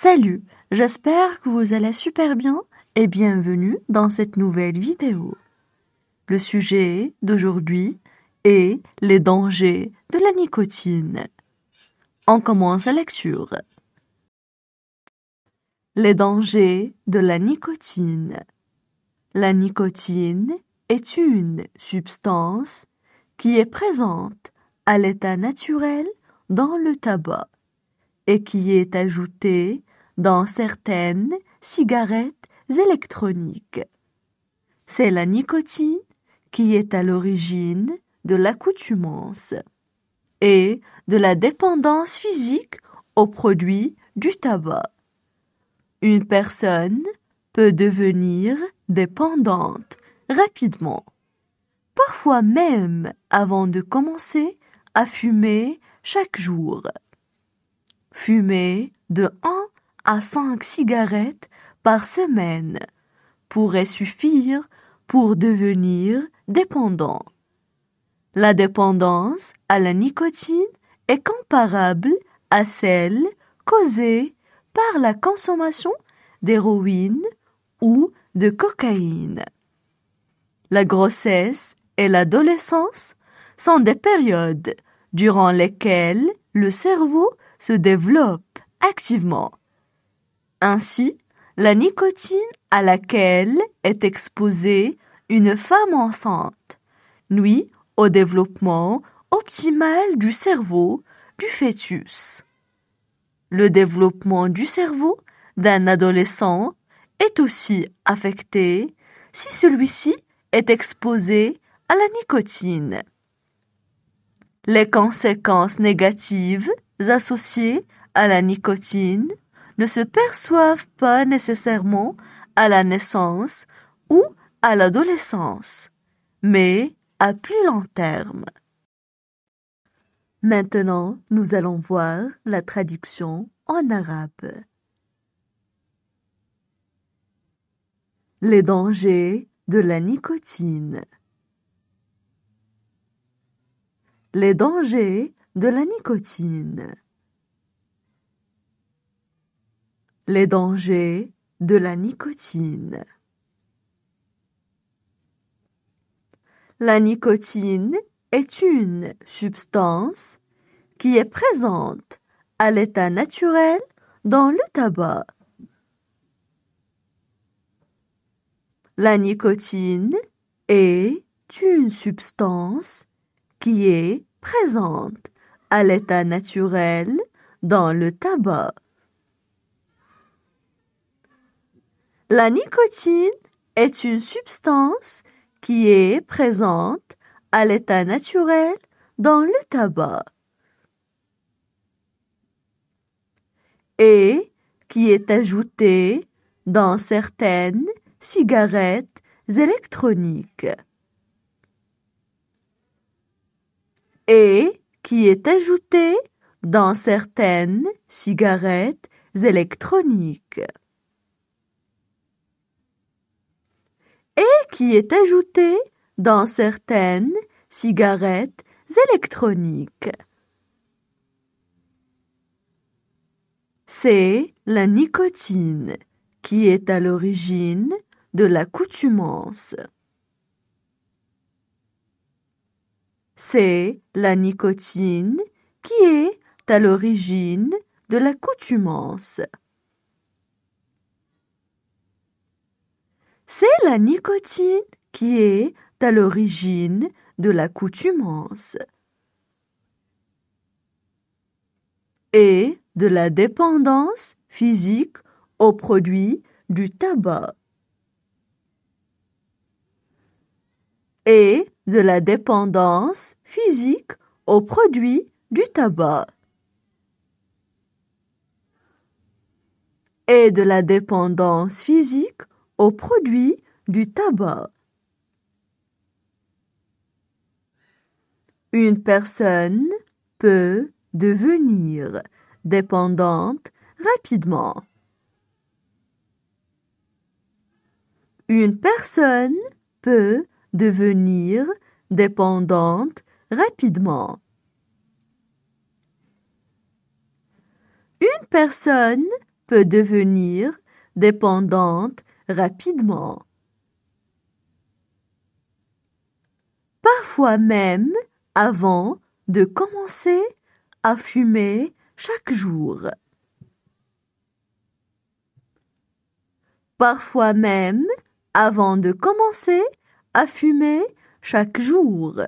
Salut, j'espère que vous allez super bien et bienvenue dans cette nouvelle vidéo. Le sujet d'aujourd'hui est les dangers de la nicotine. On commence la lecture. Les dangers de la nicotine. La nicotine est une substance qui est présente à l'état naturel dans le tabac et qui est ajoutée dans certaines cigarettes électroniques. C'est la nicotine qui est à l'origine de l'accoutumance et de la dépendance physique aux produits du tabac. Une personne peut devenir dépendante rapidement, parfois même avant de commencer à fumer chaque jour. Fumer de 1 à cinq cigarettes par semaine pourrait suffire pour devenir dépendant. La dépendance à la nicotine est comparable à celle causée par la consommation d'héroïne ou de cocaïne. La grossesse et l'adolescence sont des périodes durant lesquelles le cerveau se développe activement. Ainsi, la nicotine à laquelle est exposée une femme enceinte nuit au développement optimal du cerveau du fœtus. Le développement du cerveau d'un adolescent est aussi affecté si celui-ci est exposé à la nicotine. Les conséquences négatives associées à la nicotine ne se perçoivent pas nécessairement à la naissance ou à l'adolescence, mais à plus long terme. Maintenant, nous allons voir la traduction en arabe. Les dangers de la nicotine. Les dangers de la nicotine. Les dangers de la nicotine. La nicotine est une substance qui est présente à l'état naturel dans le tabac. La nicotine est une substance qui est présente à l'état naturel dans le tabac. La nicotine est une substance qui est présente à l'état naturel dans le tabac et qui est ajoutée dans certaines cigarettes électroniques et qui est ajoutée dans certaines cigarettes électroniques. et qui est ajoutée dans certaines cigarettes électroniques. C'est la nicotine qui est à l'origine de la C'est la nicotine qui est à l'origine de la C'est la nicotine qui est à l'origine de la coutumance et de la dépendance physique aux produits du tabac et de la dépendance physique aux produits du tabac et de la dépendance physique aux produits du tabac. Une personne peut devenir dépendante rapidement. Une personne peut devenir dépendante rapidement. Une personne peut devenir dépendante rapidement. Parfois même avant de commencer à fumer chaque jour. Parfois même avant de commencer à fumer chaque jour.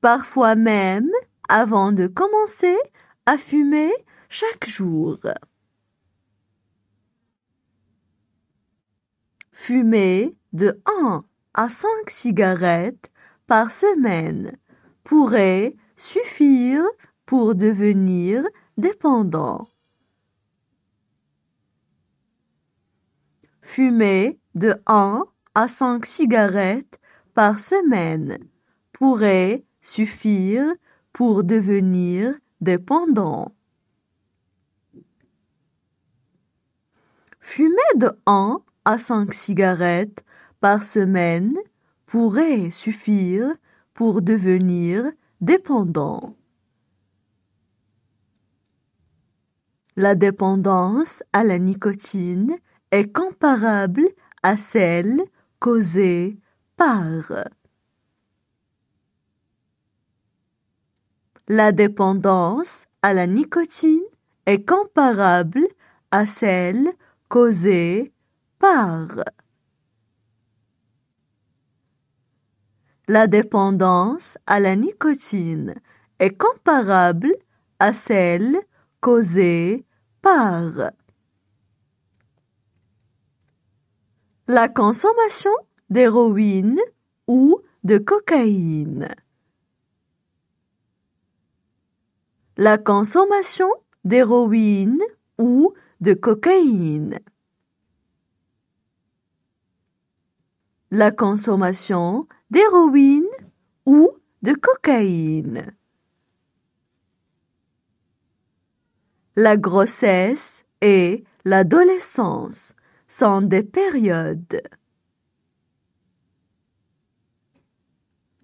Parfois même avant de commencer à fumer chaque jour. fumer de 1 à 5 cigarettes par semaine pourrait suffire pour devenir dépendant. Fumer de 1 à 5 cigarettes par semaine pourrait suffire pour devenir dépendant. Fumer de 1 à cinq cigarettes par semaine pourrait suffire pour devenir dépendant. La dépendance à la nicotine est comparable à celle causée par La dépendance à la nicotine est comparable à celle causée par. La dépendance à la nicotine est comparable à celle causée par. La consommation d'héroïne ou de cocaïne. La consommation d'héroïne ou de cocaïne. la consommation d'héroïne ou de cocaïne. La grossesse et l'adolescence sont des périodes.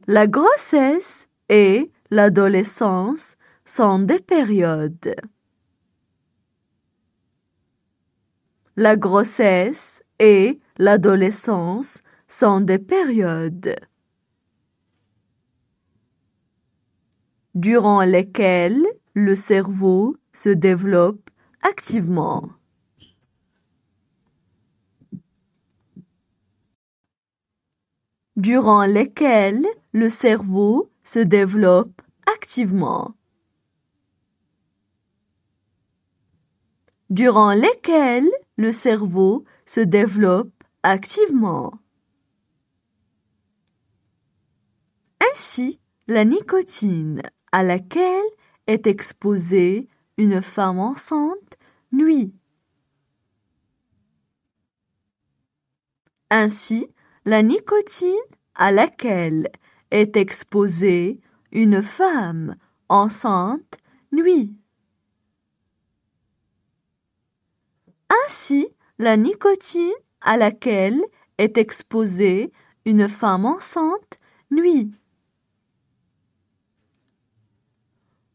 La grossesse et l'adolescence sont des périodes. La grossesse et l'adolescence sont des périodes durant lesquelles le cerveau se développe activement. durant lesquelles le cerveau se développe activement. Durant lesquelles le cerveau se développe activement. Ainsi, la nicotine à laquelle est exposée une femme enceinte nuit. Ainsi, la nicotine à laquelle est exposée une femme enceinte nuit. Ainsi, la nicotine à laquelle est exposée une femme enceinte nuit.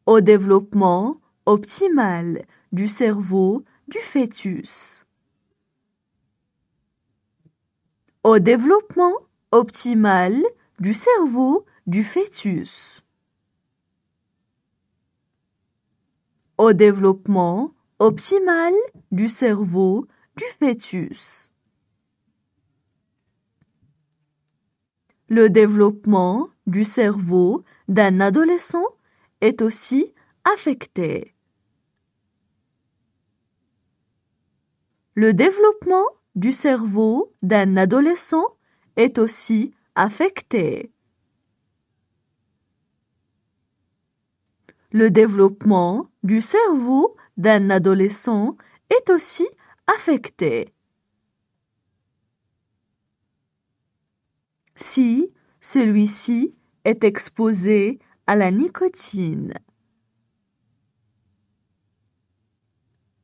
au développement optimal du cerveau du fœtus. Au développement optimal du cerveau du fœtus. Au développement optimal du cerveau du fœtus. Le développement du cerveau d'un adolescent est aussi affecté. Le développement du cerveau d'un adolescent est aussi affecté. Le développement du cerveau d'un adolescent est aussi affecté. Si celui-ci est exposé à la nicotine.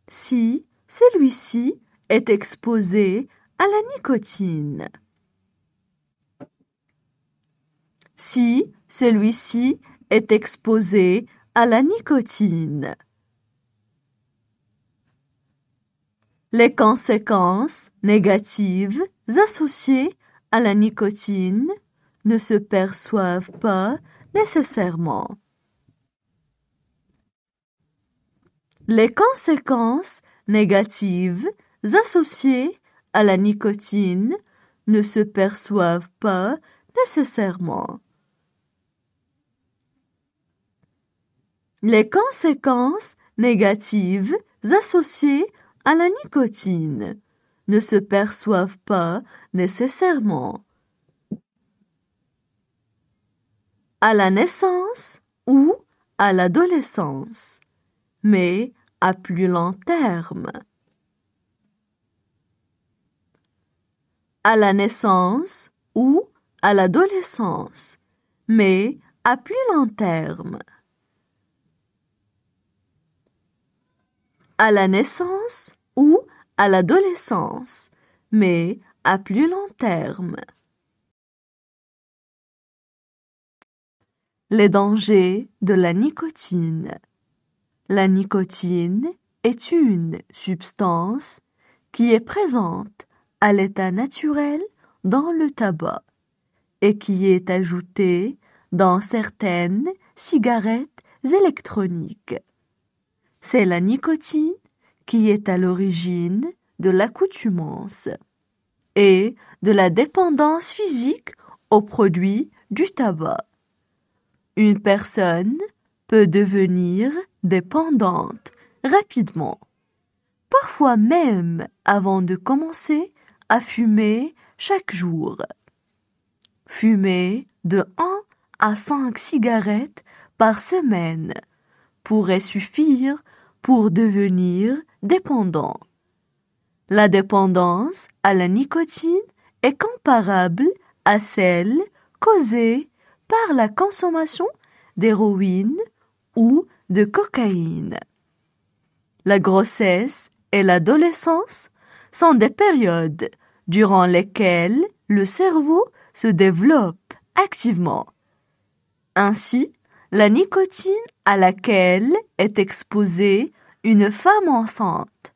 Si celui-ci est exposé à la nicotine. Si celui-ci est exposé à la nicotine. Les conséquences négatives associées à la nicotine ne se perçoivent pas nécessairement. Les conséquences négatives associées à la nicotine ne se perçoivent pas nécessairement. Les conséquences négatives associées à la nicotine ne se perçoivent pas nécessairement. à la naissance ou à l'adolescence, mais à plus long terme. À la naissance ou à l'adolescence, mais à plus long terme. À la naissance ou à l'adolescence, mais à plus long terme. Les dangers de la nicotine. La nicotine est une substance qui est présente à l'état naturel dans le tabac et qui est ajoutée dans certaines cigarettes électroniques. C'est la nicotine qui est à l'origine de l'accoutumance et de la dépendance physique aux produits du tabac. Une personne peut devenir dépendante rapidement, parfois même avant de commencer à fumer chaque jour. Fumer de 1 à 5 cigarettes par semaine pourrait suffire pour devenir dépendant. La dépendance à la nicotine est comparable à celle causée par la consommation d'héroïne ou de cocaïne. La grossesse et l'adolescence sont des périodes durant lesquelles le cerveau se développe activement. Ainsi, la nicotine à laquelle est exposée une femme enceinte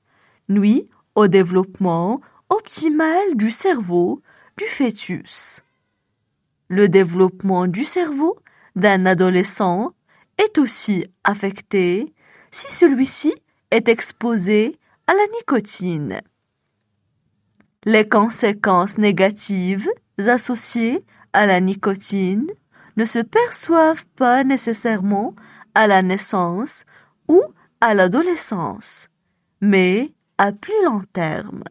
nuit au développement optimal du cerveau du fœtus. Le développement du cerveau d'un adolescent est aussi affecté si celui-ci est exposé à la nicotine. Les conséquences négatives associées à la nicotine ne se perçoivent pas nécessairement à la naissance ou à l'adolescence, mais à plus long terme.